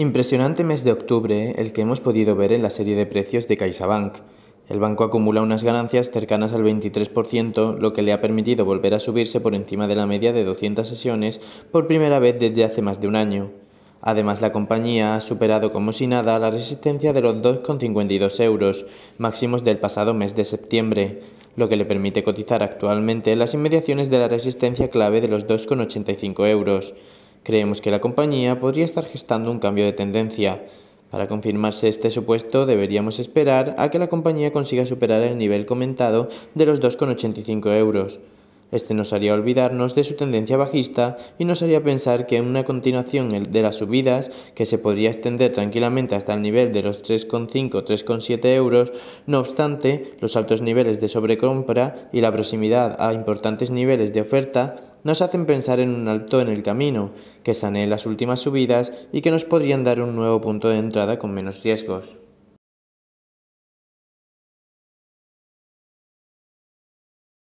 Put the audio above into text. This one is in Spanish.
Impresionante mes de octubre ¿eh? el que hemos podido ver en la serie de precios de CaixaBank. El banco acumula unas ganancias cercanas al 23%, lo que le ha permitido volver a subirse por encima de la media de 200 sesiones por primera vez desde hace más de un año. Además, la compañía ha superado como si nada la resistencia de los 2,52 euros, máximos del pasado mes de septiembre, lo que le permite cotizar actualmente las inmediaciones de la resistencia clave de los 2,85 euros. Creemos que la compañía podría estar gestando un cambio de tendencia. Para confirmarse este supuesto, deberíamos esperar a que la compañía consiga superar el nivel comentado de los 2,85 euros. Este nos haría olvidarnos de su tendencia bajista y nos haría pensar que una continuación de las subidas, que se podría extender tranquilamente hasta el nivel de los 3,5-3,7 euros, no obstante, los altos niveles de sobrecompra y la proximidad a importantes niveles de oferta nos hacen pensar en un alto en el camino, que sanee las últimas subidas y que nos podrían dar un nuevo punto de entrada con menos riesgos.